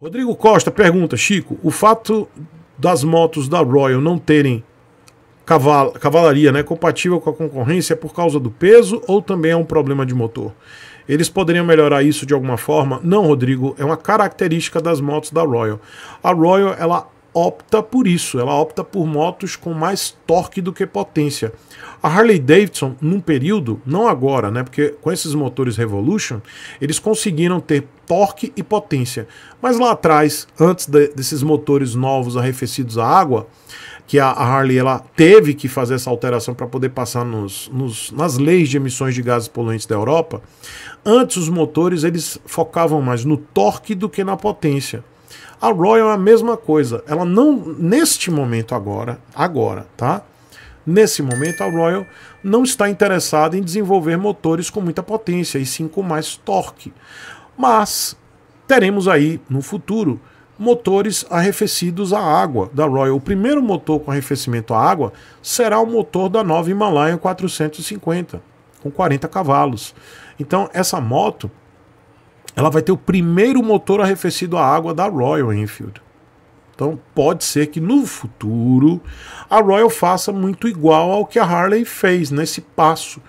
Rodrigo Costa pergunta, Chico, o fato das motos da Royal não terem caval cavalaria né, compatível com a concorrência é por causa do peso ou também é um problema de motor? Eles poderiam melhorar isso de alguma forma? Não, Rodrigo, é uma característica das motos da Royal. A Royal, ela opta por isso, ela opta por motos com mais torque do que potência. A Harley Davidson, num período, não agora, né, porque com esses motores Revolution, eles conseguiram ter torque e potência. Mas lá atrás, antes de, desses motores novos arrefecidos à água, que a, a Harley ela teve que fazer essa alteração para poder passar nos, nos, nas leis de emissões de gases poluentes da Europa, antes os motores eles focavam mais no torque do que na potência. A Royal é a mesma coisa. Ela não, neste momento agora, agora, tá? Nesse momento, a Royal não está interessada em desenvolver motores com muita potência e sim com mais torque. Mas teremos aí no futuro motores arrefecidos à água da Royal. O primeiro motor com arrefecimento à água será o motor da nova Himalayan 450, com 40 cavalos. Então, essa moto ela vai ter o primeiro motor arrefecido à água da Royal Enfield. Então pode ser que no futuro a Royal faça muito igual ao que a Harley fez nesse passo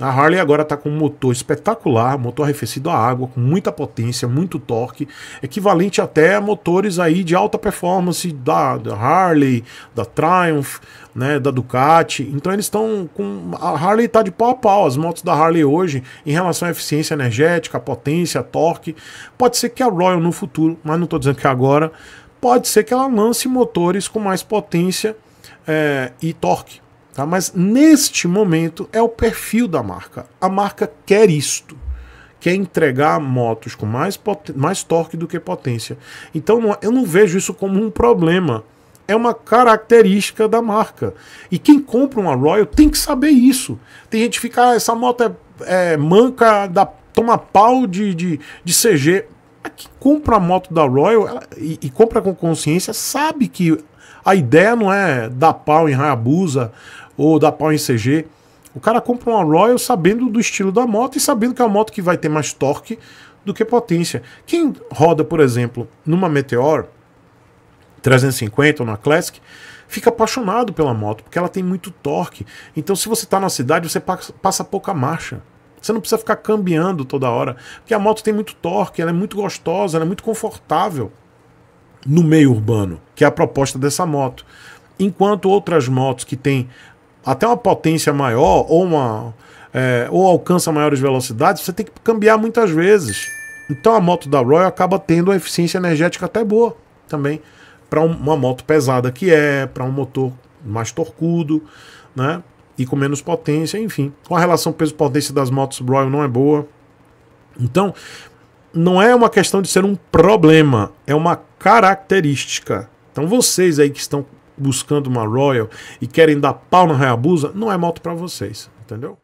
a Harley agora está com um motor espetacular, motor arrefecido a água, com muita potência, muito torque, equivalente até a motores aí de alta performance da, da Harley, da Triumph, né, da Ducati. Então eles estão com a Harley está de pau a pau as motos da Harley hoje em relação à eficiência energética, potência, torque. Pode ser que a Royal no futuro, mas não estou dizendo que agora, pode ser que ela lance motores com mais potência é, e torque Tá? Mas neste momento é o perfil da marca. A marca quer isto. Quer entregar motos com mais, mais torque do que potência. Então não, é, eu não vejo isso como um problema. É uma característica da marca. E quem compra uma Royal tem que saber isso. Tem gente que fica, ah, essa moto é, é manca, da, toma pau de, de, de CG. A que compra a moto da Royal ela, e, e compra com consciência sabe que a ideia não é dar pau em Hayabusa ou da pau em CG. O cara compra uma Royal sabendo do estilo da moto e sabendo que é uma moto que vai ter mais torque do que potência. Quem roda, por exemplo, numa Meteor 350 ou na Classic, fica apaixonado pela moto, porque ela tem muito torque. Então, se você está na cidade, você passa pouca marcha. Você não precisa ficar cambiando toda hora, porque a moto tem muito torque, ela é muito gostosa, ela é muito confortável no meio urbano, que é a proposta dessa moto. Enquanto outras motos que têm até uma potência maior ou uma é, ou alcança maiores velocidades, você tem que cambiar muitas vezes. Então a moto da Royal acaba tendo uma eficiência energética até boa também para uma moto pesada que é, para um motor mais torcudo, né? E com menos potência, enfim. Com a relação peso-potência das motos Royal não é boa. Então, não é uma questão de ser um problema, é uma característica. Então vocês aí que estão buscando uma Royal e querem dar pau na Hayabusa, não é moto para vocês, entendeu?